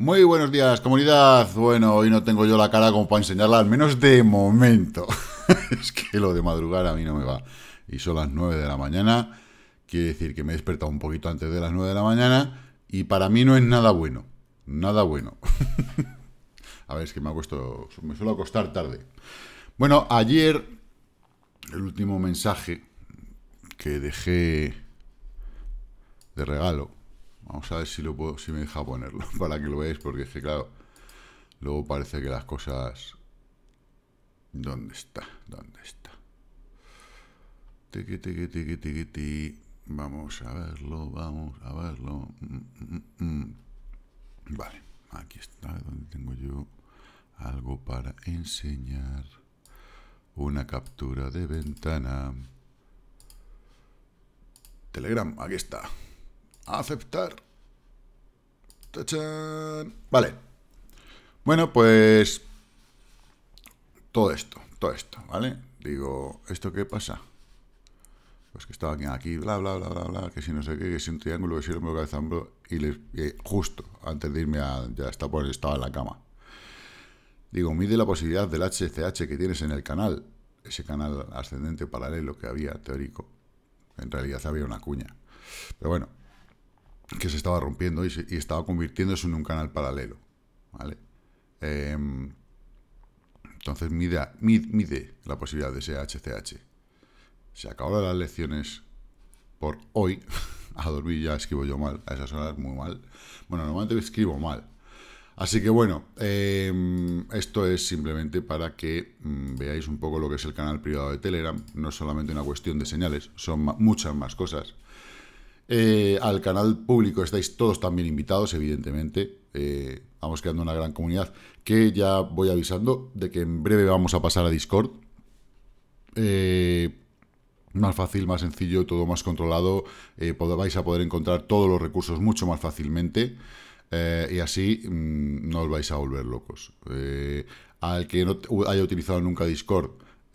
Muy buenos días, comunidad. Bueno, hoy no tengo yo la cara como para enseñarla, al menos de momento. es que lo de madrugar a mí no me va. Y son las 9 de la mañana. Quiere decir que me he despertado un poquito antes de las 9 de la mañana. Y para mí no es nada bueno. Nada bueno. a ver, es que me puesto, Me suelo acostar tarde. Bueno, ayer. El último mensaje que dejé de regalo Vamos a ver si lo puedo, si me deja ponerlo para que lo veáis, porque es que claro, luego parece que las cosas. ¿Dónde está? ¿Dónde está? Vamos a verlo, vamos a verlo. Mm, mm, mm, vale, aquí está donde tengo yo algo para enseñar. Una captura de ventana. Telegram, aquí está. Aceptar. Vale. Bueno, pues todo esto, todo esto, ¿vale? Digo, ¿esto qué pasa? Pues que estaba aquí, aquí, bla, bla, bla, bla, bla, que si no sé qué, que si un triángulo, que si un me y, le justo antes de irme a, ya está, pues estaba en la cama. Digo, mide la posibilidad del HCH que tienes en el canal, ese canal ascendente paralelo que había, teórico. En realidad había una cuña. Pero bueno, que se estaba rompiendo y, estaba convirtiéndose en un canal paralelo. ¿vale? Em, entonces mide, mide, la posibilidad de ese HCH. Se acabaron las lecciones por hoy. a dormir ya escribo yo mal, a esas horas muy mal. Bueno, normalmente escribo mal. Así que bueno, em, esto es simplemente para que mm, veáis un poco lo que es el canal privado de Telegram. No es solamente una cuestión de señales, son muchas más cosas. Eh, al canal público estáis todos también invitados, evidentemente. Eh, vamos creando una gran comunidad que ya voy avisando de que en breve vamos a pasar a Discord. Eh, más fácil, más sencillo, todo más controlado. vais a poder encontrar todos los recursos mucho más fácilmente. y así mm, no os vais a volver locos. al que no haya utilizado nunca Discord,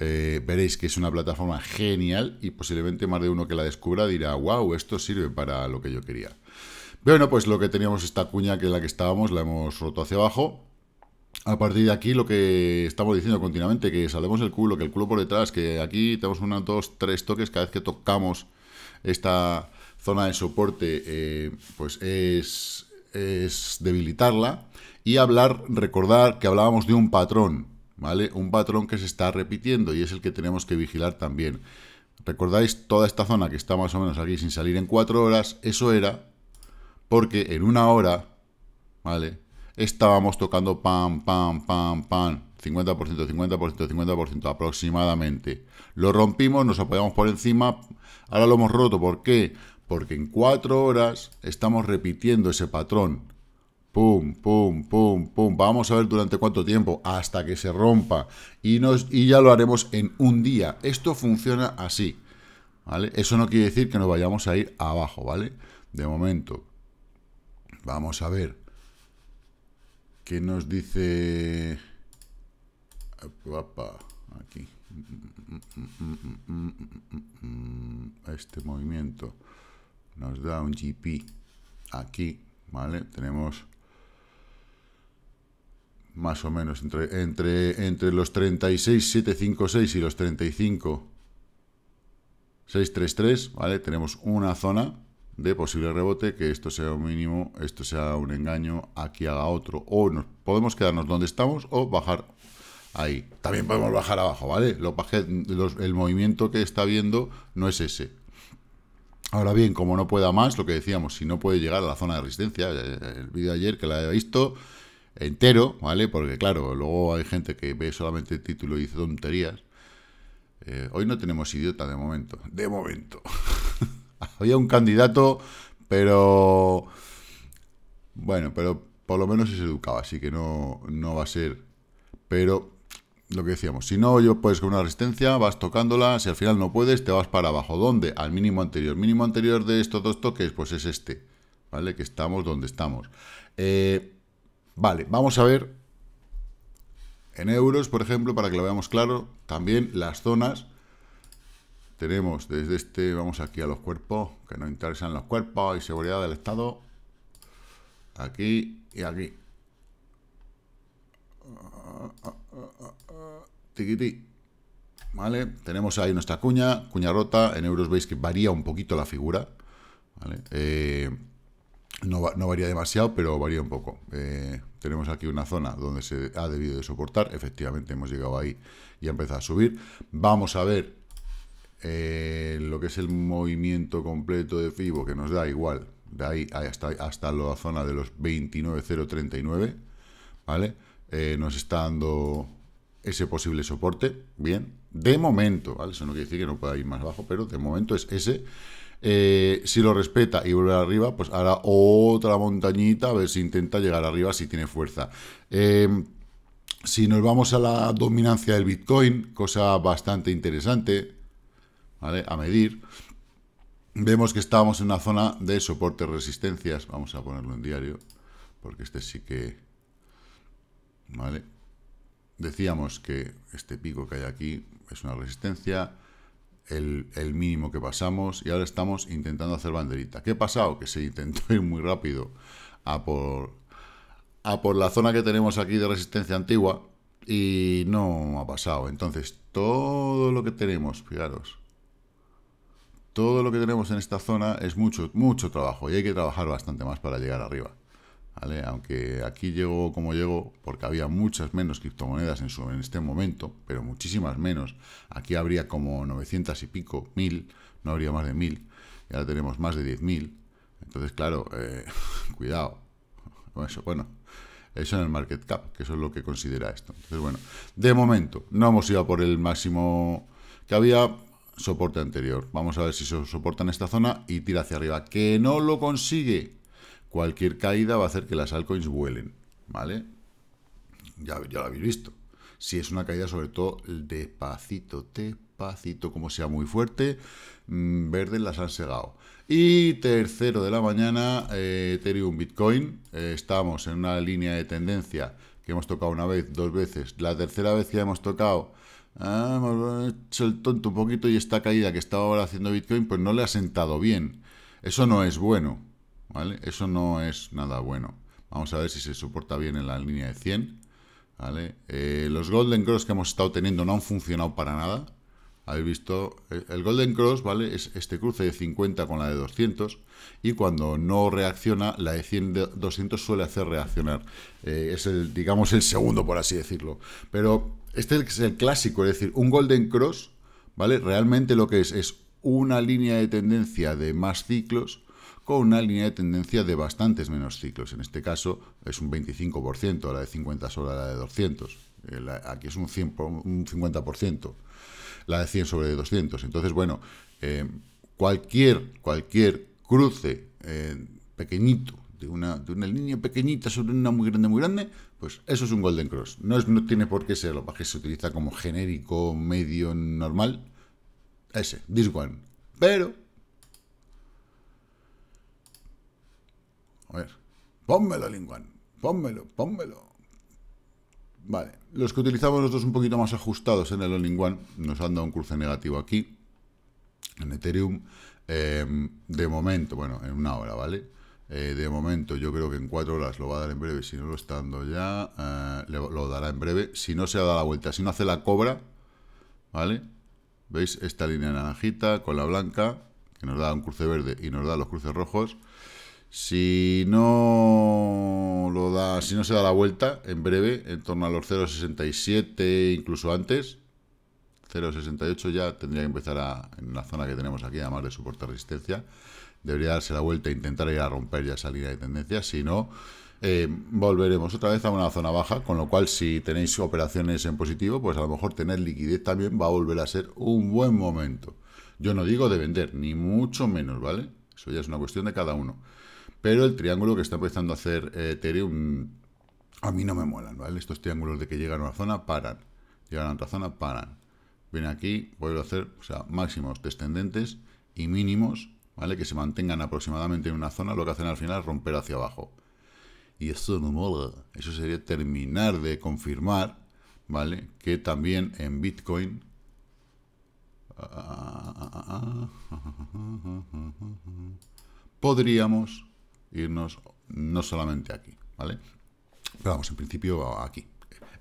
eh, veréis que es una plataforma genial y posiblemente más de uno que la descubra dirá, wow, esto sirve para lo que yo quería. Bueno, pues lo que teníamos esta cuña que es la que estábamos, la hemos roto hacia abajo. A partir de aquí, lo que estamos diciendo continuamente, que salemos el culo, que el culo por detrás, que aquí tenemos una, dos, tres toques cada vez que tocamos esta zona de soporte, eh, pues es, es debilitarla. Y hablar, recordar que hablábamos de un patrón. Un patrón que se está repitiendo y es el que tenemos que vigilar también. ¿Recordáis toda esta zona que está más o menos aquí sin salir en cuatro horas? Eso era porque en una hora, ¿vale? Estábamos tocando pam, pam, pam, pam, 50%, 50%, 50% aproximadamente. Lo rompimos, nos apoyamos por encima, ahora lo hemos roto. ¿Por qué? Porque en cuatro horas estamos repitiendo ese patrón. Pum, pum, pum, pum. Vamos a ver durante cuánto tiempo, hasta que se rompa. Y, nos, y ya lo haremos en un día. Esto funciona así, ¿vale? Eso no quiere decir que nos vayamos a ir abajo, ¿vale? De momento. Vamos a ver. ¿Qué nos dice... Aquí. Este movimiento nos da un GP aquí, ¿vale? Tenemos más o menos, entre, entre, entre los 36,756 y los 35,633, ¿vale? Tenemos una zona de posible rebote, que esto sea un mínimo, esto sea un engaño, aquí haga otro, o nos, podemos quedarnos donde estamos o bajar ahí. También podemos bajar abajo, ¿vale? Lo, el movimiento que está viendo no es ese. Ahora bien, como no pueda más, lo que decíamos, si no puede llegar a la zona de resistencia, eh, el vídeo de ayer que la he visto, entero, ¿vale? Porque claro, luego hay gente que ve solamente el título y dice tonterías. Eh, hoy no tenemos idiota de momento. De momento. Había un candidato, pero... Bueno, pero por lo menos es educado, así que no, no va a ser... Pero lo que decíamos, si no yo puedes con una resistencia, vas tocándola, si al final no puedes, te vas para abajo. ¿Dónde? Al mínimo anterior. Mínimo anterior de estos dos toques, pues es este, ¿vale? Que estamos donde estamos. Eh, Vale, vamos a ver en euros, por ejemplo, para que lo veamos claro, también las zonas. Tenemos desde este, vamos aquí a los cuerpos, que nos interesan los cuerpos y seguridad del Estado. Aquí y aquí. Tiquiti. ¿Vale? Tenemos ahí nuestra cuña, cuña rota. En euros veis que varía un poquito la figura. ¿Vale? Eh, no, varía demasiado, pero varía un poco. Eh, tenemos aquí una zona donde se ha debido de soportar. Efectivamente, hemos llegado ahí y ha empezado a subir. Vamos a ver eh, lo que es el movimiento completo de FIBO, que nos da igual de ahí hasta, hasta la zona de los 29.039, ¿vale? Eh, nos está dando ese posible soporte, bien, de momento, ¿vale? Eso no quiere decir que no pueda ir más abajo, pero de momento es ese. Eh, si lo respeta y vuelve arriba, pues hará otra montañita, a ver si intenta llegar arriba, si tiene fuerza. Eh, si nos vamos a la dominancia del Bitcoin, cosa bastante interesante, ¿vale? A medir. Vemos que estamos en una zona de soporte resistencias. Vamos a ponerlo en diario, porque este sí que... ¿Vale? Decíamos que este pico que hay aquí es una resistencia, el, mínimo que pasamos y ahora estamos intentando hacer banderita. ¿Qué ha pasado? Que se intentó ir muy rápido a por, a por la zona que tenemos aquí de resistencia antigua y no ha pasado. Entonces, todo lo que tenemos, fijaros, todo lo que tenemos en esta zona es mucho, mucho trabajo y hay que trabajar bastante más para llegar arriba. Aunque aquí llegó como llegó, porque había muchas menos criptomonedas en, este momento, pero muchísimas menos. Aquí habría como 900 y pico, 1000, no habría más de 1000. Y ahora tenemos más de 10.000. Entonces, claro, eh, cuidado. Eso, bueno, eso en el market cap, que eso es lo que considera esto. Entonces, bueno, de momento no hemos ido por el máximo que había soporte anterior. Vamos a ver si soporta en esta zona y tira hacia arriba. Que no lo consigue. Cualquier caída va a hacer que las altcoins vuelen, ¿vale? Ya, lo habéis visto. Si es una caída, sobre todo despacito, despacito, como sea muy fuerte, mm, ...verde las han segado. Y tercero de la mañana, eh, Ethereum Bitcoin. Eh, estamos en una línea de tendencia que hemos tocado una vez, dos veces. La tercera vez que hemos tocado, ah, hemos hecho el tonto un poquito y esta caída que estaba ahora haciendo Bitcoin, pues no le ha sentado bien. Eso no es bueno. Eso no es nada bueno. Vamos a ver si se soporta bien en la línea de 100, ¿vale? Eh, los Golden Cross que hemos estado teniendo no han funcionado para nada. Habéis visto, eh, el Golden Cross, ¿vale? Es este cruce de 50 con la de 200 y cuando no reacciona, la de 100, 200 suele hacer reaccionar. Eh, es el, digamos, el segundo, por así decirlo. Pero este es el clásico, es decir, un Golden Cross, ¿vale? Realmente lo que es es una línea de tendencia de más ciclos con una línea de tendencia de bastantes menos ciclos. En este caso es un 25%, la de 50 sobre la de 200. Eh, aquí es un, 100, un 50%, la de 100 sobre de 200. Entonces, bueno, eh, cualquier, cualquier cruce eh, pequeñito de una, de una, línea pequeñita sobre una muy grande, muy grande, pues eso es un Golden Cross. No, es, no tiene por qué serlo, que se utiliza como genérico, medio, normal. Ese, this one. Pero A ver. Pónmelo, Linguan. Pónmelo, pónmelo. Vale. Los que utilizamos nosotros un poquito más ajustados en el Linguan nos han dado un cruce negativo aquí. En Ethereum, em, de momento, bueno, en una hora, ¿vale? Eh, de momento, yo creo que en cuatro horas lo va a dar en breve. Si no lo está dando ya, eh, lo dará en breve. Si no se ha dado la vuelta, si no hace la cobra, ¿vale? ¿Veis? Esta línea naranjita con la blanca, que nos da un cruce verde y nos da los cruces rojos. Si no lo da, si no se da la vuelta en breve, en torno a los 0.67, incluso antes, 0.68 ya tendría que empezar a, en la zona que tenemos aquí, además de soporte resistencia, debería darse la vuelta e intentar ir a romper ya esa línea de tendencia, si no, eh, volveremos otra vez a una zona baja, con lo cual si tenéis operaciones en positivo, pues a lo mejor tener liquidez también va a volver a ser un buen momento. Yo no digo de vender, ni mucho menos, ¿vale? Eso ya es una cuestión de cada uno pero el triángulo que está empezando a hacer Ethereum, a mí no me mola. ¿vale? Estos triángulos de que llegan a una zona, paran. Llegan a otra zona, paran. Bien, aquí, puedo a hacer, o sea, máximos descendentes y mínimos, ¿vale? Que se mantengan aproximadamente en una zona, lo que hacen al final es romper hacia abajo. Y eso no mola. Eso sería terminar de confirmar, ¿vale? Que también en Bitcoin podríamos irnos no solamente aquí, ¿vale? Pero vamos, en principio aquí.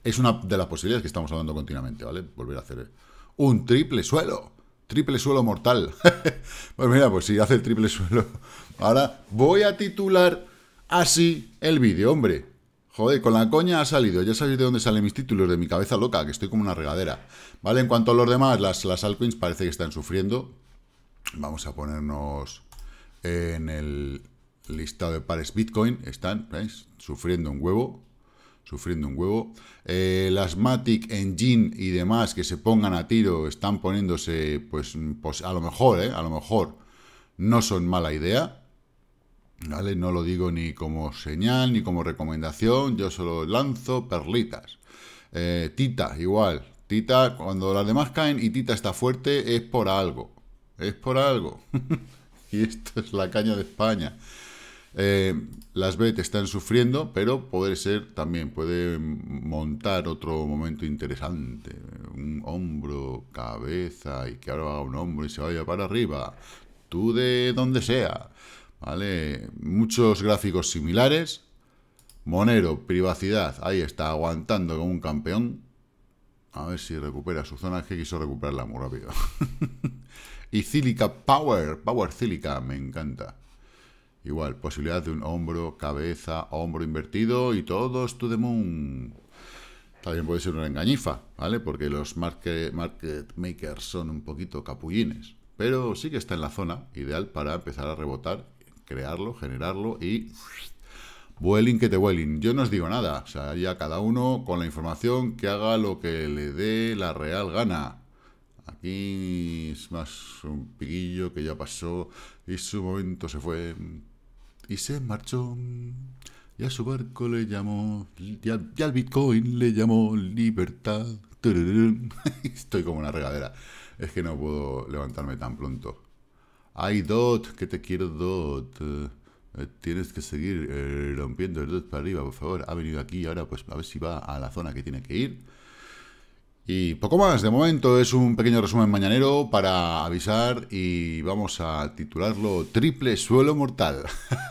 Es una de las posibilidades que estamos hablando continuamente, ¿vale? Volver a hacer un triple suelo. Triple suelo mortal. pues mira, pues si hace el triple suelo. Ahora voy a titular así el vídeo, hombre. Joder, con la coña ha salido. Ya sabéis de dónde salen mis títulos, de mi cabeza loca, que estoy como una regadera. ¿Vale? En cuanto a los demás, las, las altcoins parece que están sufriendo. Vamos a ponernos en el listado de pares Bitcoin están sufriendo un huevo, sufriendo un huevo. Eh, las Matic, Engine y demás que se pongan a tiro están poniéndose, pues, pues a lo mejor, ¿eh? a lo mejor no son mala idea. ¿Vale? No lo digo ni como señal ni como recomendación, yo solo lanzo perlitas. Eh, tita, igual. Tita, cuando las demás caen y Tita está fuerte, es por algo. Es por algo. y esto es la caña de España. Eh, las BET están sufriendo, pero puede ser también, puede montar otro momento interesante. Un hombro, cabeza, y que ahora haga un hombro y se vaya para arriba. Tú de donde sea. ¿Vale? Muchos gráficos similares. Monero, privacidad, ahí está, aguantando como un campeón. A ver si recupera su zona, que quiso recuperarla muy rápido. y Cílica Power, Power Cílica, me encanta. Igual, posibilidad de un hombro, cabeza, hombro invertido y todos to the moon. También puede ser una engañifa, ¿vale? Porque los market, makers son un poquito capullines. Pero sí que está en la zona ideal para empezar a rebotar, crearlo, generarlo y... Vueling que te vueling. Yo no os digo nada. O sea, ya cada uno con la información que haga lo que le dé la real gana. Aquí es más un piquillo que ya pasó y su momento se fue y se marchó. Y a su barco le llamó, y al, Bitcoin le llamó libertad. Estoy como una regadera. Es que no puedo levantarme tan pronto. Hay Dot, que te quiero, Dot. Eh, tienes que seguir eh, rompiendo el Dot para arriba, por favor. Ha venido aquí ahora, pues a ver si va a la zona que tiene que ir y poco más, de momento es un pequeño resumen mañanero para avisar y vamos a titularlo Triple Suelo Mortal.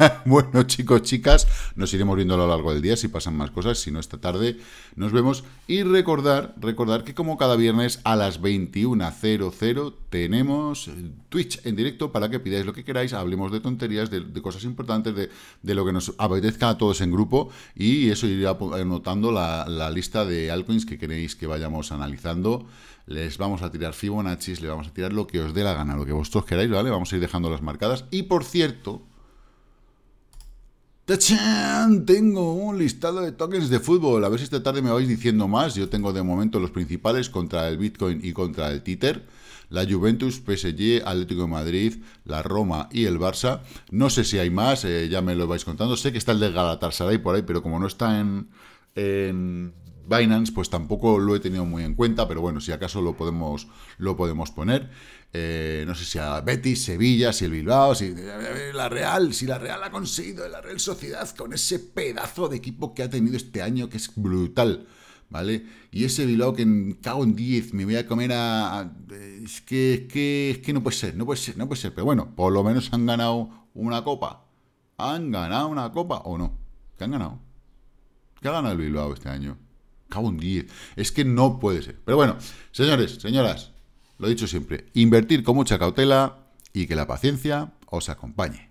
bueno chicos, chicas, nos iremos viendo a lo largo del día si pasan más cosas, si no esta tarde nos vemos. Y recordar, recordar que como cada viernes a las 21.00 tenemos Twitch en directo para que pidáis lo que queráis, hablemos de tonterías, de, cosas importantes, de, lo que nos apetezca a todos en grupo y eso irá anotando la, la lista de altcoins que queréis que vayamos a analizando, les vamos a tirar Fibonacci, le vamos a tirar lo que os dé la gana, lo que vosotros queráis, ¿vale? Vamos a ir dejando las marcadas. Y por cierto, ¡Tachán! Tengo un listado de tokens de fútbol. A ver si esta tarde me vais diciendo más. Yo tengo de momento los principales contra el Bitcoin y contra el Títer. La Juventus, PSG, Atlético de Madrid, la Roma y el Barça. No sé si hay más, eh, ya me lo vais contando. Sé que está el de Galatasaray por ahí, pero como no está en, en Binance, pues tampoco lo he tenido muy en cuenta, pero bueno, si acaso lo podemos, lo podemos poner. Eh, no sé si a Betis, Sevilla, si el Bilbao, si la Real, si la Real ha conseguido, la Real Sociedad, con ese pedazo de equipo que ha tenido este año, que es brutal. ¿Vale? Y ese Bilbao que en, cago en 10 me voy a comer a... es, que, es, que, es que no puede ser, no puede ser, no puede ser. Pero bueno, por lo menos han ganado una copa. ¿Han ganado una copa o no? ¿Qué han ganado? ¿Qué ha ganado el Bilbao este año? Es que no puede ser. Pero bueno, señores, señoras, lo he dicho siempre, invertir con mucha cautela y que la paciencia os acompañe.